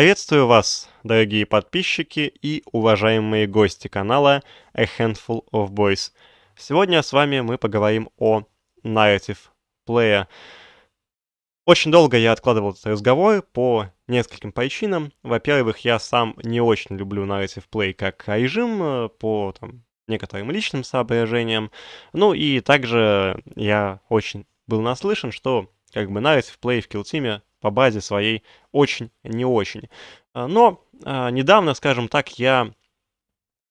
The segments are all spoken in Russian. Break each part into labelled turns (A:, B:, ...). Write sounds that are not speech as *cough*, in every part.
A: Приветствую вас, дорогие подписчики и уважаемые гости канала A Handful of Boys. Сегодня с вами мы поговорим о Narrative Player. Очень долго я откладывал этот разговор по нескольким причинам. Во-первых, я сам не очень люблю Narrative Play как режим э, по там, некоторым личным соображениям. Ну и также я очень был наслышан, что как бы Narrative Play в Kill Team по базе своей очень не очень. А, но а, недавно, скажем так, я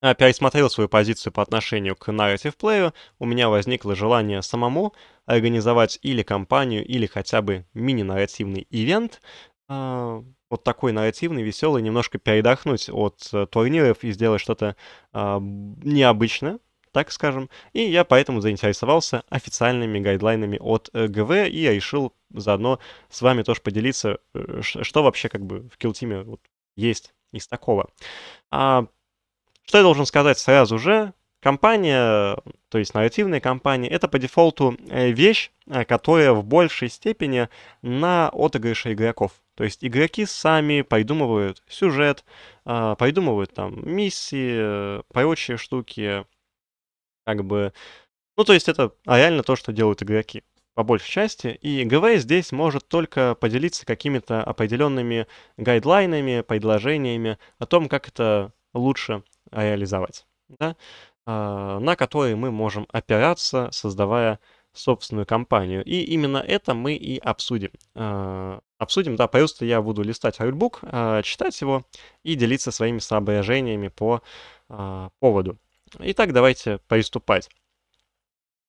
A: а, пересмотрел свою позицию по отношению к narrative плею, у меня возникло желание самому организовать или компанию, или хотя бы мини-нарративный ивент, вот такой нарративный, веселый, немножко передохнуть от э, турниров и сделать что-то необычное, так скажем. И я поэтому заинтересовался официальными гайдлайнами от э, ГВ, и я решил заодно с вами тоже поделиться, э, что вообще как бы в килтиме вот есть из такого. А, что я должен сказать сразу же? Компания, то есть нарративная компания, это по дефолту э, вещь, которая в большей степени на отыгрыше игроков. То есть игроки сами придумывают сюжет, придумывают там миссии, прочие штуки, как бы... Ну, то есть это а, реально то, что делают игроки, по большей части. И ГВ здесь может только поделиться какими-то определенными гайдлайнами, предложениями о том, как это лучше реализовать, да? А, на которые мы можем опираться, создавая собственную компанию. И именно это мы и обсудим. А, обсудим, да, просто я буду листать рульбук, читать его и делиться своими соображениями по поводу. Итак, давайте приступать.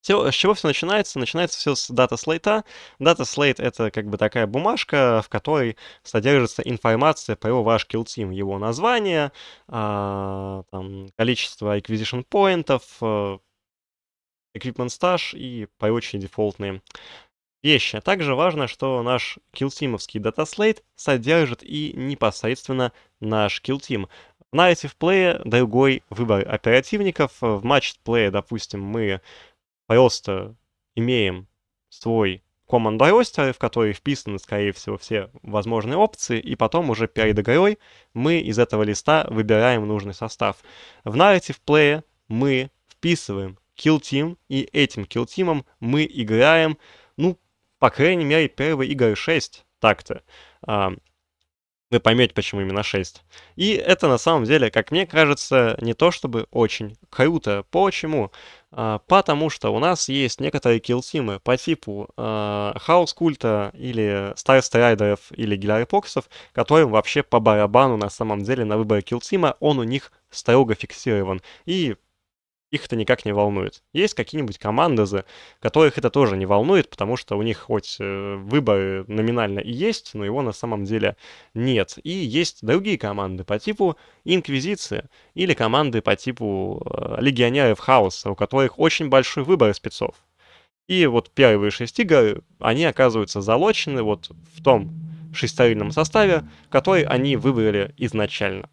A: Все, с чего все начинается? Начинается все с дата слейта. Дата слейт это как бы такая бумажка, в которой содержится информация про ваш kill team, его название, э, там, количество acquisition поинтов, э, equipment stash и очень дефолтные вещи. А также важно, что наш килтимовский датаслейт содержит и непосредственно наш килтим. На плее другой выбор оперативников. Э, в матч-плее, допустим, мы просто имеем свой команд ростер, в который вписаны, скорее всего, все возможные опции, и потом уже перед игрой мы из этого листа выбираем нужный состав. В Narrative Play мы вписываем Kill Team, и этим Kill Team мы играем, ну, по крайней мере, первые игры 6 так-то вы поймете, почему именно 6. И это на самом деле, как мне кажется, не то чтобы очень круто. Почему? А, потому что у нас есть некоторые килл-тимы по типу а, Хаус Культа или Старстрайдеров или Гиларипоксов, которым вообще по барабану на самом деле на выбор килл-тима он у них строго фиксирован. И их это никак не волнует. Есть какие-нибудь команды, за которых это тоже не волнует, потому что у них хоть э, выбор э, номинально и есть, но его на самом деле нет. И есть другие команды по типу Инквизиции или команды по типу э, Легионеров Хаоса, у которых очень большой выбор спецов. И вот первые шесть игр, они оказываются залочены вот в том шестерильном составе, который они выбрали изначально.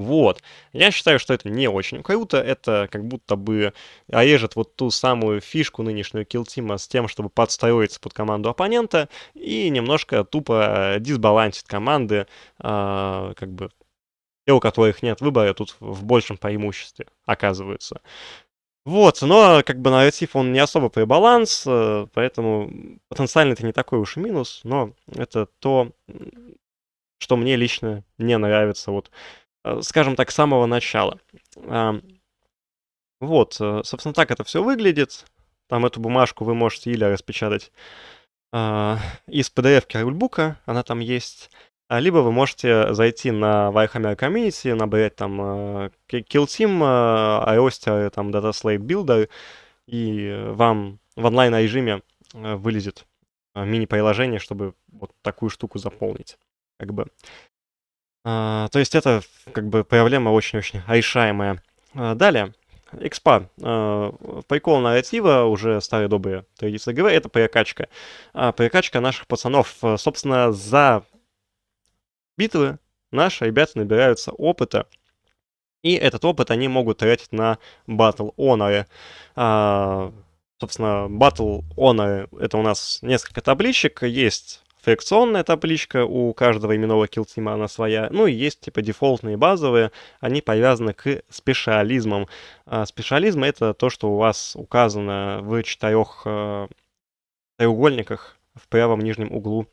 A: Вот. Я считаю, что это не очень круто, это как будто бы а, режет вот ту самую фишку нынешнюю килтима с тем, чтобы подстроиться под команду оппонента и немножко тупо э, дисбалансит команды, э, как бы те, у которых нет выбора, тут в большем преимуществе оказываются. Вот, но как бы нарратив он не особо при э, поэтому потенциально это не такой уж и минус, но это то, что мне лично не нравится вот Э, скажем так, с самого начала. Вот, э, собственно, так это все выглядит. Там эту бумажку вы можете или распечатать э, из PDF-ки рульбука, она там есть, а, либо вы можете зайти на Warhammer Community, набрать там Kill Team, iOS, там Dataslate Builder, и вам в онлайн-режиме вылезет мини-приложение, чтобы вот такую штуку заполнить. Как бы. А, то есть это как бы проблема очень-очень решаемая. А, далее. Экспа. А, прикол нарратива, уже старые добрые традиции ГВ, это прокачка. А, прокачка наших пацанов. Собственно, за битвы наши ребята набираются опыта. И этот опыт они могут тратить на Battle Honor. собственно, Battle Honor — это у нас несколько табличек. Есть фрикционная табличка, у каждого именного килтима она своя. Ну и есть типа дефолтные базовые, они привязаны к специализмам. А спешиализм — это то, что у вас указано в четырех э, треугольниках в правом нижнем углу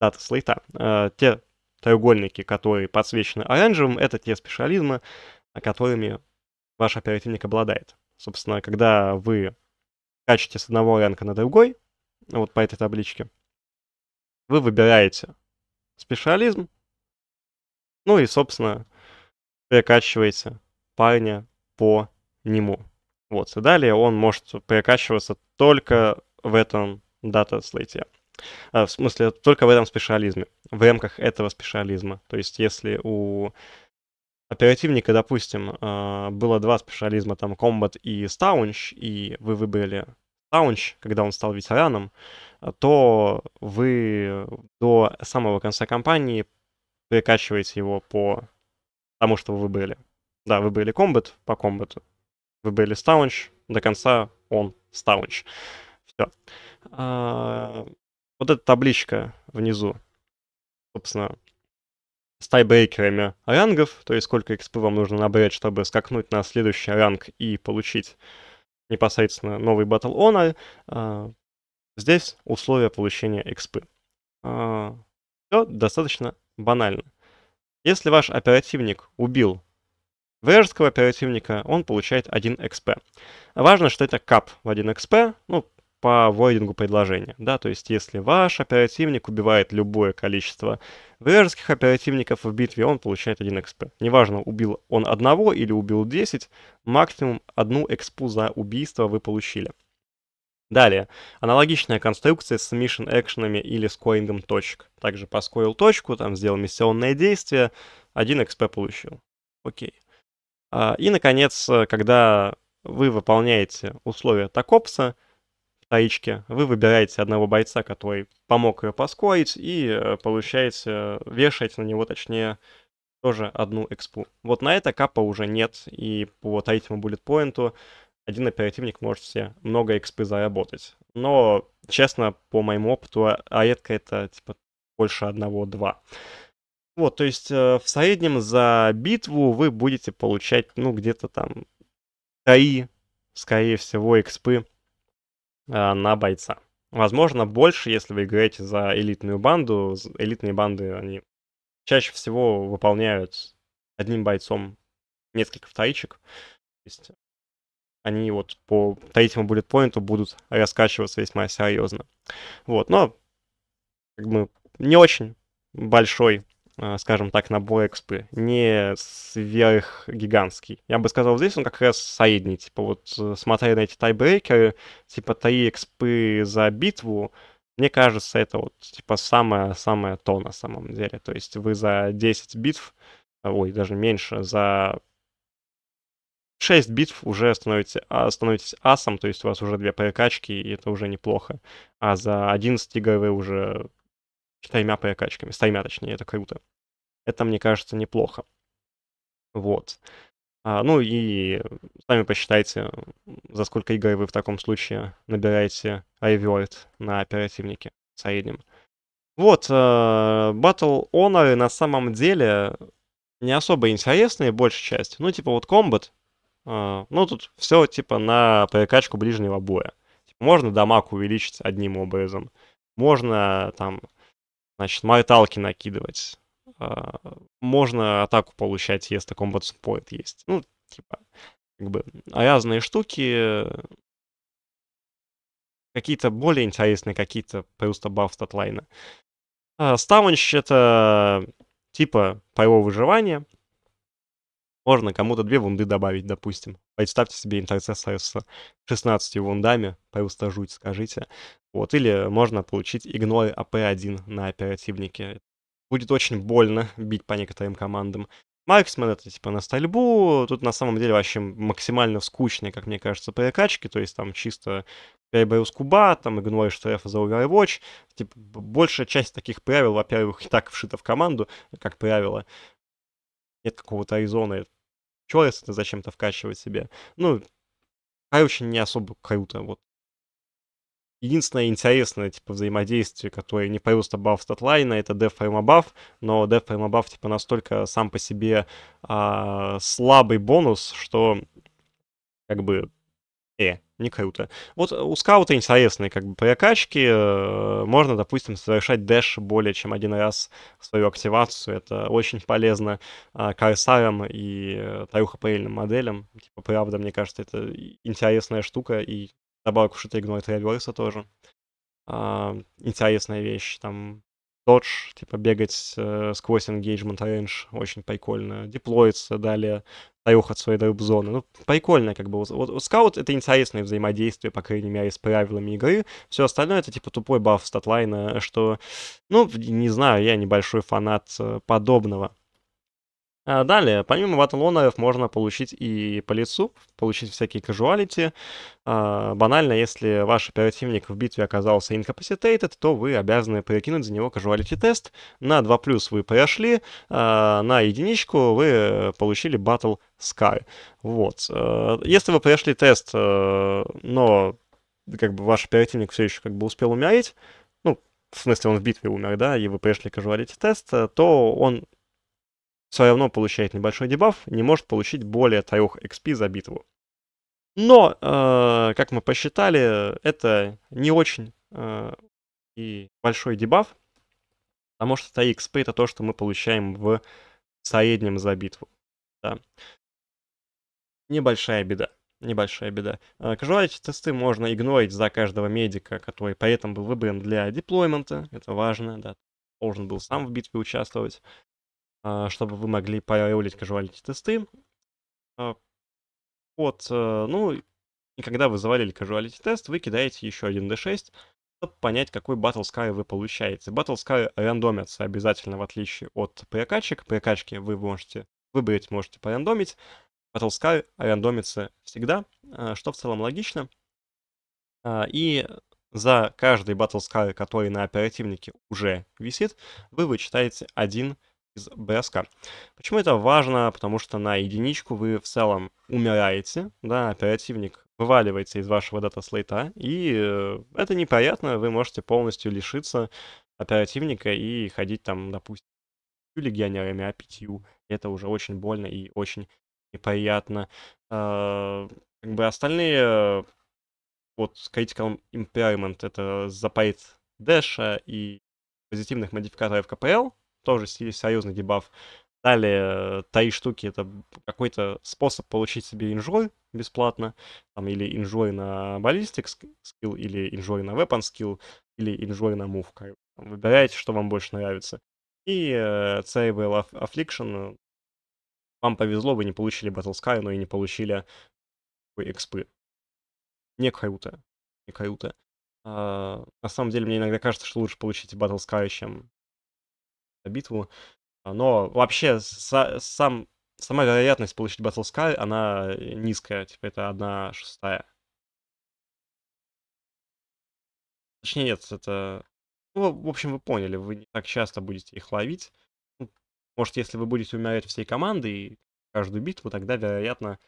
A: дата слейта. Э, а, те треугольники, которые подсвечены оранжевым, это те специализмы, которыми ваш оперативник обладает. Собственно, когда вы качите с одного ранка на другой, вот по этой табличке, вы выбираете специализм, ну и, собственно, прикачиваете парня по нему. Вот, и далее он может прикачиваться только в этом дата-слейте. А, в смысле, только в этом специализме, в рамках этого специализма. То есть, если у оперативника, допустим, а, было два специализма, там, комбат и стаунч, и вы выбрали стаунч, когда он стал ветераном, то вы до самого конца кампании прикачиваете его по тому, что вы были. Да, вы были комбат по комбату, вы были стаунч, до конца он стаунч. Все. А, вот эта табличка внизу, собственно, с тайбрейкерами рангов, то есть сколько экспы вам нужно набрать, чтобы скакнуть на следующий ранг и получить непосредственно новый Battle Honor. А, Здесь условия получения экспы. А, Все достаточно банально. Если ваш оперативник убил вражеского оперативника, он получает 1 XP. Важно, что это кап в 1 XP, ну, по войдингу предложения, да, то есть если ваш оперативник убивает любое количество вражеских оперативников в битве, он получает 1 XP. Неважно, убил он одного или убил 10, максимум одну экспу за убийство вы получили. Далее, аналогичная конструкция с mission-экшенами или скоингом точек. Также поскоил точку, там сделал миссионное действие, 1 XP получил. Окей. А, и, наконец, когда вы выполняете условия Токопса, таички, вы выбираете одного бойца, который помог ее поскоить, и э, получаете, вешаете на него, точнее, тоже одну экспу. Вот на это капа уже нет, и по третьему буллетпоинту поинту один оперативник может себе много экспы заработать. Но, честно, по моему опыту, а, а редко это типа больше одного-два. Вот, то есть э, в среднем за битву вы будете получать, ну, где-то там 3, скорее всего, экспы а, на бойца. Возможно, больше, если вы играете за элитную банду. Элитные банды, они чаще всего выполняют одним бойцом несколько вторичек. То есть они вот по третьему буллетпоинту будут раскачиваться весьма серьезно. Вот, но как бы не очень большой, а, скажем так, набор экспы, не сверхгигантский. Я бы сказал, здесь он как раз средний, типа вот э, смотря на эти тайбрейкеры, типа 3 экспы за битву, мне кажется, это вот типа самое-самое то на самом деле. То есть вы за 10 битв, а, ой, даже меньше, за 6 битв уже становитесь, а, становитесь асом, то есть у вас уже две прокачки, и это уже неплохо. А за 11 игр вы уже с тремя прокачками, с тремя точнее, это круто. Это, мне кажется, неплохо. Вот. А, ну и сами посчитайте, за сколько игр вы в таком случае набираете реверт на оперативнике в среднем. Вот, э, Battle Honor на самом деле не особо интересные, большая часть. Ну, типа вот Combat, а, ну, тут все типа на прокачку ближнего боя. Можно дамаг увеличить одним образом. Можно там, значит, морталки накидывать. А, можно атаку получать, если комбат спорт есть. Ну, типа, как бы разные штуки. Какие-то более интересные, какие-то просто баф статлайна. Ставанч — это типа по его выживанию. Можно кому-то две вунды добавить, допустим. Представьте себе интерцессор с 16 вундами, просто жуть, скажите. Вот, или можно получить игнор АП-1 на оперативнике. Будет очень больно бить по некоторым командам. Марксмен это типа на стальбу, тут на самом деле вообще максимально скучные, как мне кажется, перекачки, то есть там чисто переброс куба, там игнор ТФ за Overwatch, типа большая часть таких правил, во-первых, и *laughs* так вшита в команду, как правило, нет какого-то айзона. Э, чего, это зачем-то вкачивать себе? Ну, короче, не особо круто, вот. Единственное интересное, типа, взаимодействие, которое не просто баф статлайна, это DevFrame баф, но DevFrame баф, типа, настолько сам по себе а, слабый бонус, что, как бы, э, не круто. Вот э, у скаута интересные как бы прокачки. Э, можно, допустим, совершать дэш более чем один раз в свою активацию. Это очень полезно а, корсарам и э, трюхопрельным моделям. Типа, правда, мне кажется, это интересная штука. И добавку шита игнорит реверса тоже. А, интересная вещь. Там додж, типа бегать э, сквозь engagement range, очень прикольно. Деплоится далее, трех свои своей дроп-зоны. Ну, прикольно, как бы. Вот, вот скаут — это интересное взаимодействие, по крайней мере, с правилами игры. Все остальное — это, типа, тупой баф статлайна, что... Ну, не знаю, я небольшой фанат э, подобного. А, далее, помимо батлонов можно получить и по лицу, получить всякие кажуалити. Банально, если ваш оперативник в битве оказался incapacitated, то вы обязаны перекинуть за него кажуалити тест. На 2 плюс вы прошли, а, на единичку вы получили батл Sky. Вот. Э, если вы прошли тест, э, но как бы ваш оперативник все еще как бы успел умереть, ну, в смысле, он в битве умер, да, и вы пришли кажуалити тест, э, то он все равно получает небольшой дебаф, не может получить более 3 XP за битву. Но, э, как мы посчитали, это не очень э, и большой дебаф, потому что 3 XP это то, что мы получаем в среднем за битву. Да. Небольшая беда. Небольшая беда. Casualty э, тесты можно игнорить за каждого медика, который при этом был выбран для деплоймента. Это важно, да. Должен был сам в битве участвовать. А, чтобы вы могли проявлять casualty тесты. А, вот, э, ну, и когда вы завалили casualty тест, вы кидаете еще один d6, чтобы понять, какой Battle Scar вы получаете. Battle Scar рандомятся обязательно, в отличие от прокачек. Прокачки вы можете выбрать, можете порандомить. Battle Scar рандомится всегда, э, что в целом логично. А, и за каждый Battle Scar, который на оперативнике уже висит, вы вычитаете один из BSK. Почему это важно? Потому что на единичку вы в целом умираете, да, оперативник вываливается из вашего дата-слейта, и э, это неприятно, вы можете полностью лишиться оперативника и ходить там, допустим, легионерами, а пятью. Это уже очень больно и очень неприятно. А, как бы остальные, э, вот Critical Impairment, это запрет дэша и позитивных модификаторов КПЛ, тоже серьезный дебаф. Далее, э, таи штуки — это какой-то способ получить себе инжой бесплатно, там, или инжой на баллистик скилл, или инжой на weapon скилл, или инжой на мув. Выбирайте, что вам больше нравится. И э, CABL Affliction вам повезло, вы не получили Battle Sky, но и не получили экспы. Не каюта. Не каюта. А, на самом деле, мне иногда кажется, что лучше получить Battle Sky, чем битву. А, но вообще са сам, сама вероятность получить Battle Sky, она э, низкая, типа это 1 шестая. Точнее, нет, это... Ну, в общем, вы поняли, вы не так часто будете их ловить. Ну, может, если вы будете умирать всей командой и каждую битву, тогда, вероятно,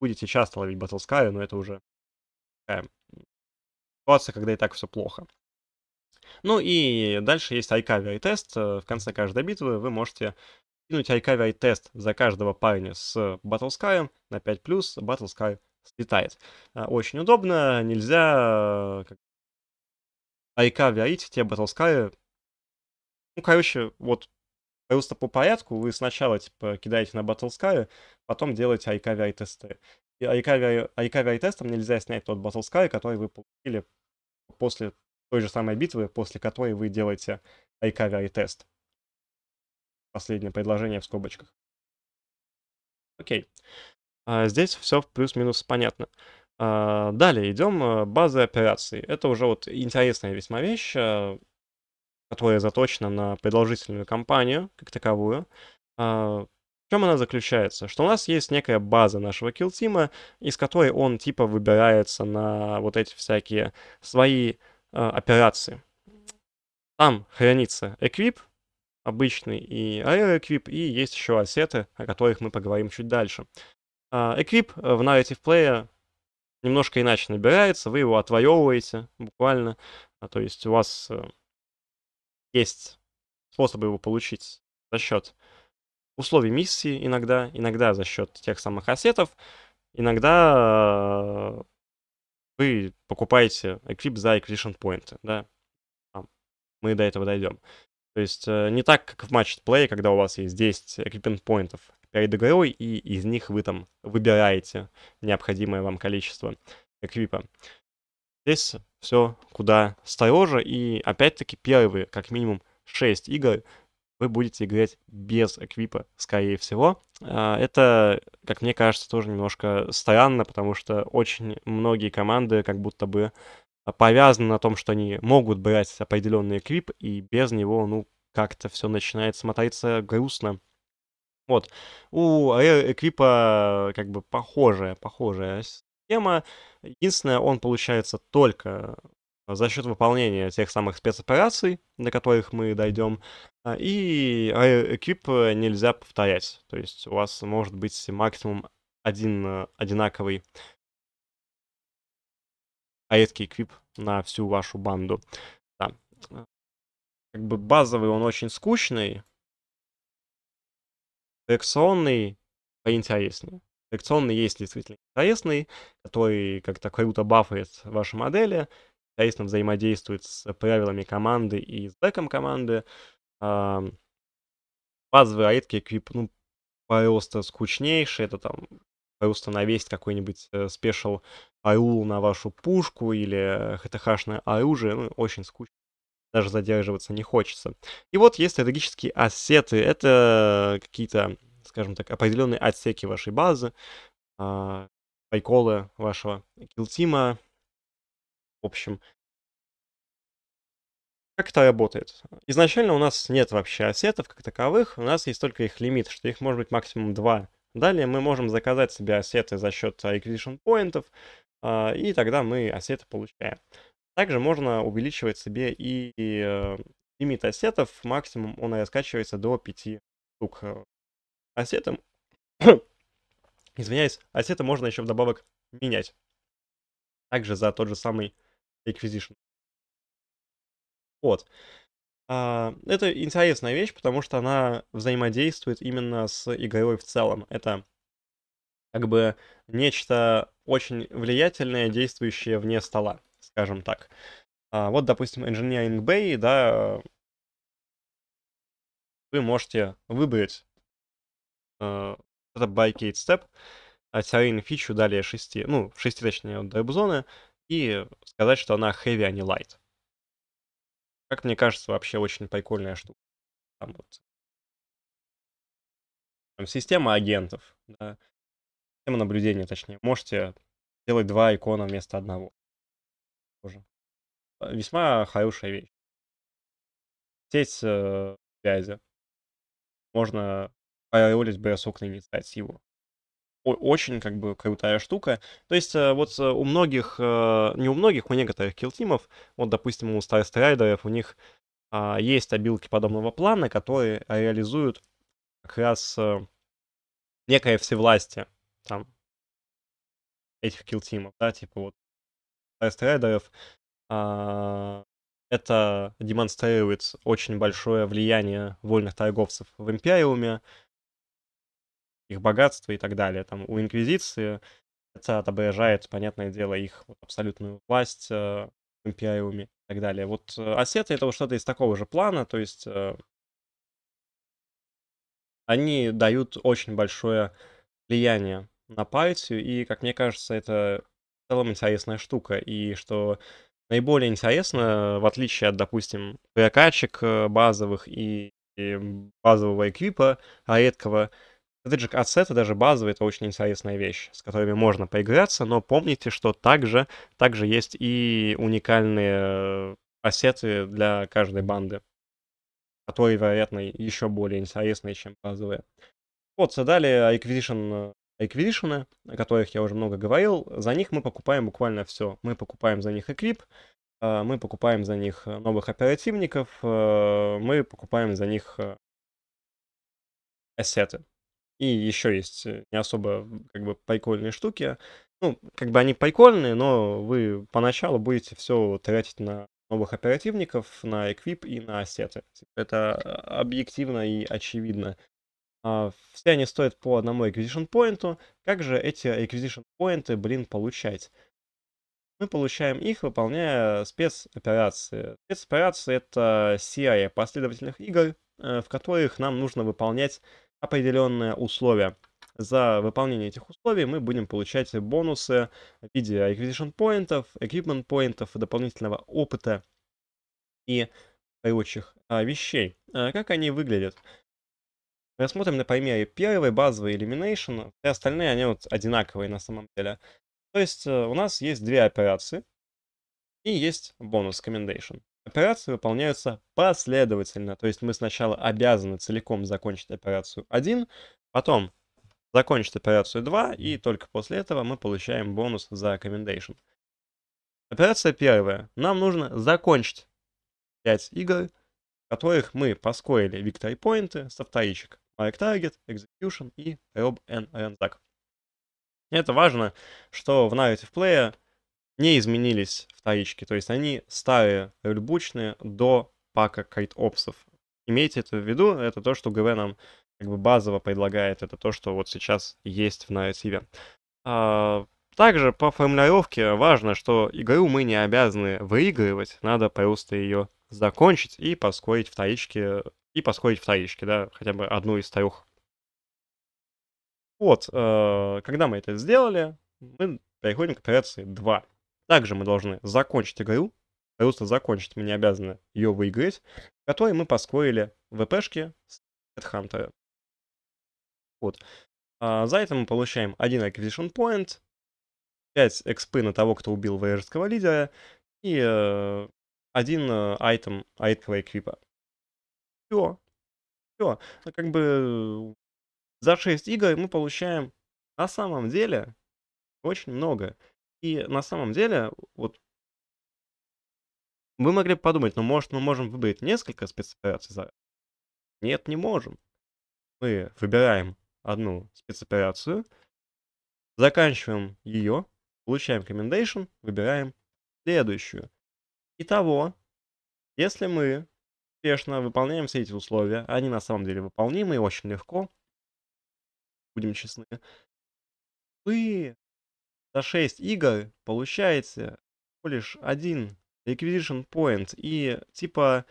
A: будете часто ловить Battle Sky, но это уже такая ситуация, когда и так все плохо. Ну и дальше есть iCavi тест э, В конце каждой битвы вы можете кинуть iCavi тест за каждого парня с Battle на 5+, Battle Sky слетает. Э, очень удобно, нельзя э, iCavi аить те Battle Ну, короче, вот просто по порядку вы сначала типа кидаете на Battle потом делаете iCavi тесты. И iCavi, iCavi тестом нельзя снять тот Battle который вы получили после той же самой битвы, после которой вы делаете recovery тест. Последнее предложение в скобочках. Окей. А здесь все плюс-минус понятно. А далее идем э, базы операций. Это уже вот интересная весьма вещь, э, которая заточена на продолжительную кампанию как таковую. А в чем она заключается? Что у нас есть некая база нашего килтима, из которой он типа выбирается на вот эти всякие свои Э, операции. Там хранится эквип, обычный и аэроэквип, и есть еще ассеты, о которых мы поговорим чуть дальше. А, эквип э, в Narrative Player немножко иначе набирается, вы его отвоевываете буквально, а, то есть у вас э, есть способы его получить за счет условий миссии иногда, иногда за счет тех самых ассетов, иногда вы покупаете эквип за acquisition point, да. Мы до этого дойдем. То есть э, не так, как в матч-плее, когда у вас есть 10 эквипмент поинтов перед игрой, и из них вы там выбираете необходимое вам количество эквипа. Здесь все куда строже, и опять-таки первые, как минимум, 6 игр вы будете играть без эквипа, скорее всего. А, это, как мне кажется, тоже немножко странно, потому что очень многие команды как будто бы повязаны на том, что они могут брать определенный эквип, и без него, ну, как-то все начинает смотреться грустно. Вот. У Rare эквипа как бы похожая, похожая система. Единственное, он получается только за счет выполнения тех самых спецопераций, до которых мы дойдем. А, и э, экип э, нельзя повторять. То есть у вас может быть максимум один э, одинаковый редкий а эквип на всю вашу банду. Да. Как бы базовый он очень скучный. Реакционный поинтереснее. Реакционный есть действительно интересный, который как-то круто бафает ваши модели, интересно взаимодействует с правилами команды и с деком команды. А, базовые редкие эквип, ну, просто скучнейшие, это там просто навесить какой-нибудь э, спешл аул на вашу пушку или э, хтхшное оружие, ну, очень скучно даже задерживаться не хочется. И вот есть стратегические ассеты. Это какие-то, скажем так, определенные отсеки вашей базы, а, пайколы вашего килтима. В общем, как это работает? Изначально у нас нет вообще ассетов как таковых, у нас есть только их лимит, что их может быть максимум 2. Далее мы можем заказать себе ассеты за счет acquisition поинтов, а, и тогда мы ассеты получаем. Также можно увеличивать себе и э, лимит ассетов, максимум он раскачивается до 5 штук ассетом. *coughs* Извиняюсь, ассеты можно еще вдобавок менять. Также за тот же самый acquisition вот. А, это интересная вещь, потому что она взаимодействует именно с игрой в целом. Это как бы нечто очень влиятельное, действующее вне стола, скажем так. А, вот, допустим, Engineering Bay, да, вы можете выбрать э, это Barricade Step, террейн а, фичу далее 6, ну, 6 точнее, от и сказать, что она heavy, а не light. Как мне кажется, вообще очень прикольная штука. Там вот там система агентов, да, система наблюдения, точнее. Можете сделать два икона вместо одного. Тоже. Э, весьма хорошая вещь. Сеть э, связи. Можно паролить BSO к ней не его очень как бы крутая штука. То есть э, вот э, у многих, э, не у многих, у некоторых килтимов, вот, допустим, у старстрайдеров, у них а, есть обилки подобного плана, которые реализуют как раз некое всевластие там этих килтимов, да, типа вот старстрайдеров, а, это демонстрирует очень большое влияние вольных торговцев в Империуме, их богатство и так далее. Там у Инквизиции это отображает, понятное дело, их абсолютную власть э, в империуме и так далее. Вот э, осеты — это вот что-то из такого же плана, то есть э, они дают очень большое влияние на партию, и, как мне кажется, это в целом интересная штука, и что наиболее интересно, в отличие от, допустим, прокачек э, базовых и, и базового эквипа, а редкого — Strategic ассеты, даже базовые, это очень интересная вещь, с которыми можно поиграться, но помните, что также, также есть и уникальные э, ассеты для каждой банды, которые, вероятно, еще более интересные, чем базовые. Вот, далее Acquisition э, Acquisition, о которых я уже много говорил, за них мы покупаем буквально все. Мы покупаем за них эквип, мы покупаем за них э, новых оперативников, мы покупаем за них ассеты. И еще есть э, не особо как бы прикольные штуки. Ну, как бы они прикольные, но вы поначалу будете все тратить на новых оперативников, на эквип и на ассеты. Это а, объективно и очевидно. А, все они стоят по одному acquisition point. Как же эти acquisition point, блин, получать? Мы получаем их, выполняя спецоперации. Спецоперации — это серия последовательных игр, э, в которых нам нужно выполнять определенные условия. За выполнение этих условий мы будем получать бонусы в виде acquisition поинтов, equipment поинтов, дополнительного опыта и прочих а, вещей. А, как они выглядят? Рассмотрим на примере первый базовый Elimination, все остальные они вот одинаковые на самом деле. То есть э, у нас есть две операции и есть бонус Commendation. Операции выполняются последовательно, то есть мы сначала обязаны целиком закончить операцию 1, потом закончить операцию 2, и только после этого мы получаем бонус за commendation. Операция первая. Нам нужно закончить 5 игр, в которых мы поскоили victory поинты со вторичек. Mark Target, Execution и Rob and Ransack. Это важно, что в Narrative Play не изменились вторички. То есть они стали рельбучные до пака кайт-опсов. Имейте это в виду, это то, что ГВ нам как бы базово предлагает, это то, что вот сейчас есть в нарративе. А, также по формулировке важно, что игру мы не обязаны выигрывать, надо просто ее закончить и поскорить вторички, и поскорить вторички, да, хотя бы одну из трех. Вот, э, когда мы это сделали, мы переходим к операции 2. Также мы должны закончить игру, просто закончить, мы не обязаны ее выиграть, в которой мы поскорили ВПшки с Headhunter. Вот. А за это мы получаем один Acquisition Point, 5 экспы на того, кто убил вейерского лидера, и э, один айтем э, айткового эквипа. Все. Все. Ну, как бы э, за 6 игр мы получаем на самом деле очень много. И на самом деле, вот мы могли подумать, ну, может, мы можем выбрать несколько спецопераций за Нет, не можем. Мы выбираем одну спецоперацию, заканчиваем ее, получаем commendation, выбираем следующую. Итого, если мы успешно выполняем все эти условия, они на самом деле выполнимы и очень легко, будем честны, мы за 6 игр получается лишь один Requisition Point и типа...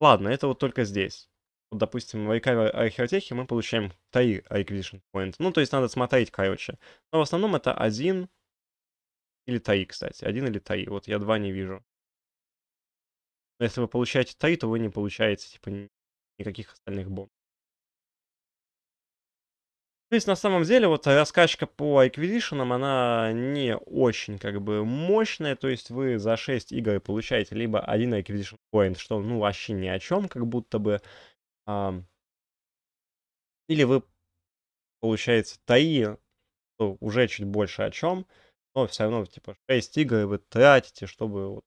A: Ладно, это вот только здесь. Вот, допустим, в Recover археотехе мы получаем 3 Requisition Point. Ну, то есть надо смотреть, короче. Но в основном это один или 3, кстати. один или 3. Вот я 2 не вижу. Но если вы получаете 3, то вы не получаете, типа, никаких остальных бомб. То есть, на самом деле, вот раскачка по Acquisition, она не очень, как бы, мощная, то есть вы за 6 игр получаете либо один Acquisition Point, что, ну, вообще ни о чем, как будто бы, а, или вы, получаете, таи, что уже чуть больше о чем, но все равно, типа, 6 игр вы тратите, чтобы вот,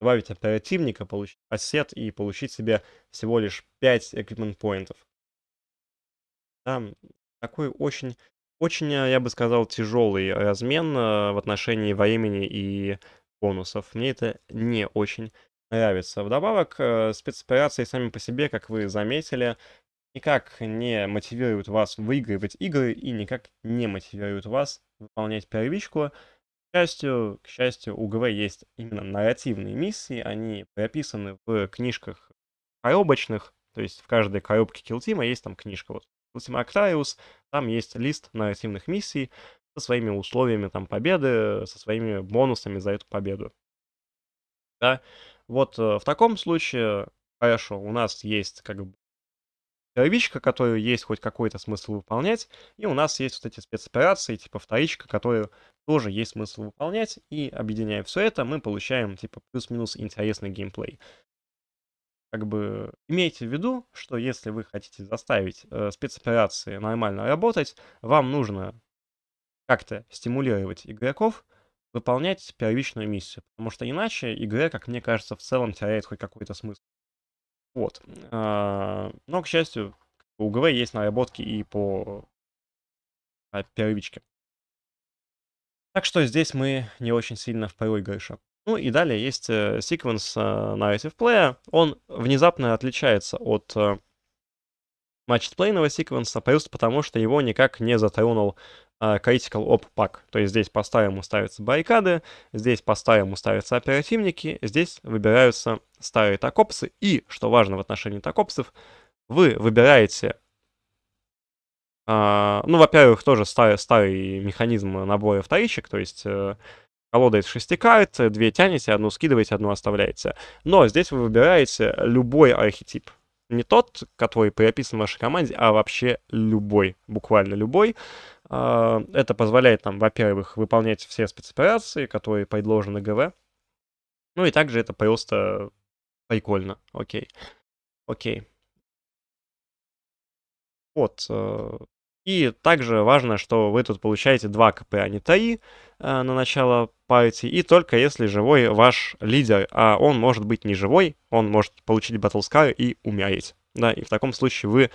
A: добавить оперативника, получить ассет и получить себе всего лишь 5 Equipment Point'ов. Да, такой очень, очень, э, я бы сказал, тяжелый э, размен э, в отношении времени и бонусов. Мне это не очень нравится. Вдобавок, спецоперации сами по себе, как вы заметили, никак не мотивируют вас выигрывать игры и никак не мотивируют вас выполнять первичку. К счастью, к счастью, у ГВ есть именно нарративные миссии, они прописаны в книжках коробочных, то есть в каждой коробке Kill есть там книжка. Вот допустим, Акраиус, там есть лист нарративных миссий со своими условиями там победы, со своими бонусами за эту победу. Да, вот э, в таком случае, хорошо, у нас есть как бы первичка, которую есть хоть какой-то смысл выполнять, и у нас есть вот эти спецоперации, типа вторичка, которую тоже есть смысл выполнять, и объединяя все это, мы получаем типа плюс-минус интересный геймплей как бы имейте в виду, что если вы хотите заставить э, спецоперации нормально работать, вам нужно как-то стимулировать игроков выполнять первичную миссию, потому что иначе игра, как мне кажется, в целом теряет хоть какой-то смысл. Вот. А, но, к счастью, у ГВ есть наработки и по а, первичке. Так что здесь мы не очень сильно в проигрыше. Ну и далее есть э, секвенс narrative э, play. Он внезапно отличается от э, матчплейного секвенса, просто потому что его никак не затронул critical op pack. То есть здесь по-старому ставятся баррикады, здесь по-старому ставятся оперативники, здесь выбираются старые такопсы. И, что важно в отношении такопсов, вы выбираете ну, во-первых, тоже старый, старый механизм набора вторичек, то есть колода из шести карт, две тянете, одну скидываете, одну оставляете. Но здесь вы выбираете любой архетип. Не тот, который приписан в вашей команде, а вообще любой, буквально любой. А, это позволяет нам, во-первых, выполнять все спецоперации, которые предложены ГВ. Ну и также это просто прикольно. Окей. Окей. Вот. Э, и также важно, что вы тут получаете 2 КП, а не ТАИ э, на начало пати, и только если живой ваш лидер, а он может быть не живой, он может получить батлскар и умереть. Да, и в таком случае вы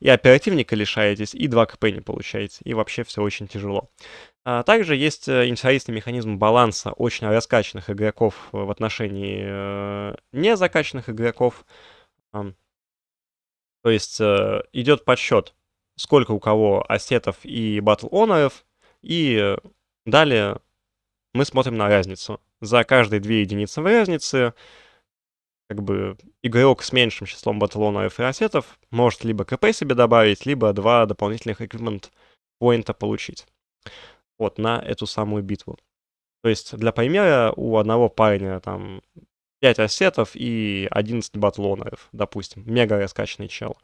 A: и оперативника лишаетесь, и 2 КП не получаете, и вообще все очень тяжело. А также есть э, интересный механизм баланса очень раскачанных игроков э, в отношении э, незакачанных игроков. То есть э, идет подсчет сколько у кого ассетов и батл-онеров, и далее мы смотрим на разницу. За каждые две единицы в разнице как бы игрок с меньшим числом батлонов и ассетов может либо КП себе добавить, либо два дополнительных эквипмент поинта получить. Вот, на эту самую битву. То есть, для примера, у одного парня там 5 ассетов и 11 батлонеров, допустим, мега раскачанный чел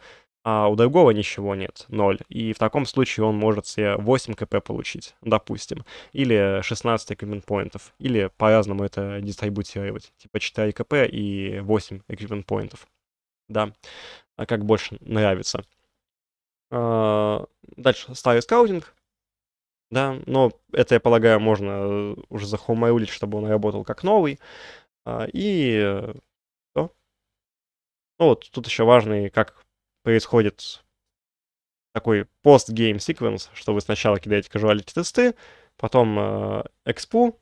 A: а у другого ничего нет, 0. И в таком случае он может себе 8 кп получить, допустим, или 16 эквипмент поинтов, или по-разному это дистрибутировать, типа 4 кп и 8 эквипмент поинтов. Да, а как больше нравится. А, дальше старый скаутинг, да, но это, я полагаю, можно уже захомерулить, чтобы он работал как новый. А, и... Что? Э, ну вот, тут еще важный, как происходит такой пост-гейм секвенс, что вы сначала кидаете casualty тесты, потом э, экспу,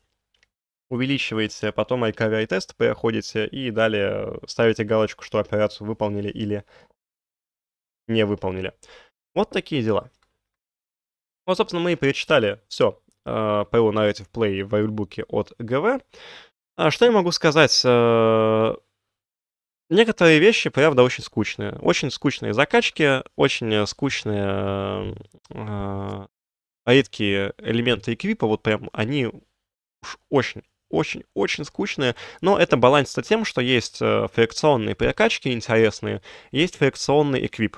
A: увеличиваете, потом IKVI тест проходите и далее ставите галочку, что операцию выполнили или не выполнили. Вот такие дела. Вот, ну, собственно, мы и перечитали все э, по его Narrative Play в Айульбуке от ГВ. А что я могу сказать? Э, Некоторые вещи, правда, очень скучные. Очень скучные закачки, очень э, скучные э, а, редкие элементы эквипа. Вот прям они уж очень очень-очень скучные, но это балансится тем, что есть э, фрикционные прокачки интересные, есть фрикционный эквип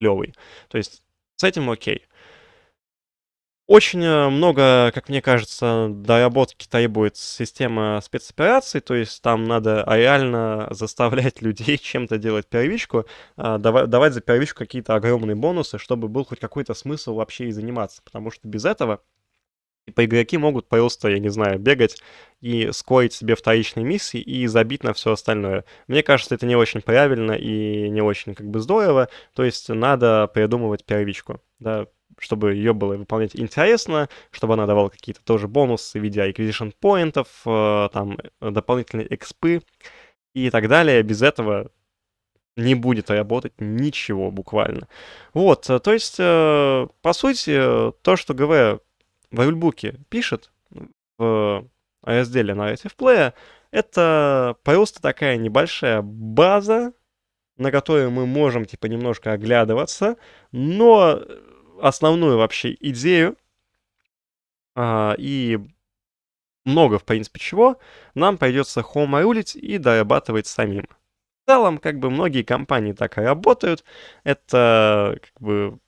A: клевый. То есть с этим окей. Очень э, много, как мне кажется, доработки требует система спецопераций, то есть там надо реально *laughs* заставлять людей *laughs* чем-то делать первичку, а, давать за первичку какие-то огромные бонусы, чтобы был хоть какой-то смысл вообще и заниматься, потому что без этого типа игроки могут просто, я не знаю, бегать и скорить себе вторичные миссии и забить на все остальное. Мне кажется, это не очень правильно и не очень как бы здорово, то есть надо придумывать первичку, да, чтобы ее было выполнять интересно, чтобы она давала какие-то тоже бонусы в виде acquisition поинтов, э, там, э, дополнительные экспы и так далее. Без этого не будет работать ничего буквально. Вот, э, то есть, по сути, то, что ГВ в Альбуке пишет в разделе Narrative Play, это просто такая небольшая база, на которую мы можем, типа, немножко оглядываться, но основную вообще идею а, и много, в принципе, чего, нам придется хоумарулить и дорабатывать самим. В целом, как бы, многие компании так и работают. Это, как бы,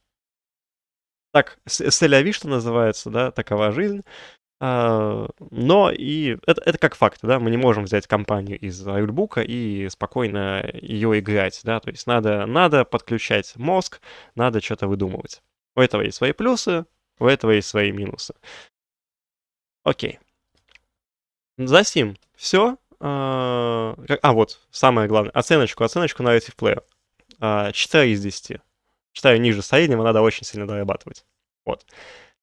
A: так, сэляви, что называется, да, такова жизнь. А, но и это, это как факт, да, мы не можем взять компанию из рульбука и спокойно ее играть, да, то есть надо, надо подключать мозг, надо что-то выдумывать. У этого есть свои плюсы, у этого есть свои минусы. Окей. Засим. Все. А, а, вот, самое главное. Оценочку, оценочку на Native Player. 4 а, из 10. Считаю, ниже среднего надо очень сильно дорабатывать. Вот.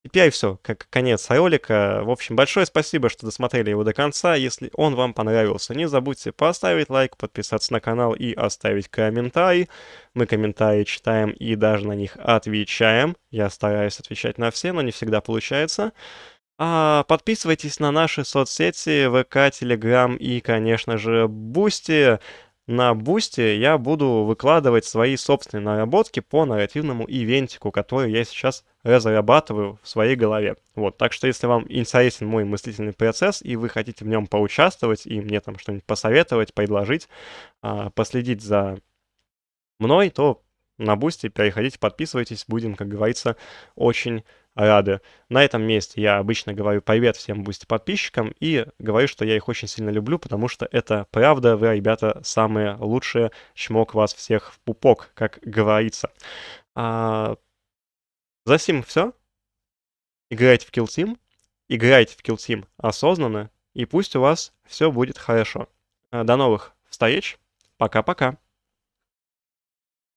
A: API все, как конец ролика. В общем, большое спасибо, что досмотрели его до конца. Если он вам понравился, не забудьте поставить лайк, подписаться на канал и оставить комментарий. Мы комментарии читаем и даже на них отвечаем. Я стараюсь отвечать на все, но не всегда получается. А подписывайтесь на наши соцсети, ВК, Телеграм и, конечно же, Бусти на бусте я буду выкладывать свои собственные наработки по нарративному ивентику, который я сейчас разрабатываю в своей голове. Вот, так что если вам интересен мой мыслительный процесс, и вы хотите в нем поучаствовать, и мне там что-нибудь посоветовать, предложить, а, последить за мной, то на бусте переходите, подписывайтесь, будем, как говорится, очень рады. На этом месте я обычно говорю привет всем бусти подписчикам и говорю, что я их очень сильно люблю, потому что это правда, вы, ребята, самые лучшие, чмок вас всех в пупок, как говорится. А... За сим все. Играйте в Kill Team, играйте в Kill Team осознанно, и пусть у вас все будет хорошо. До новых встреч, пока-пока.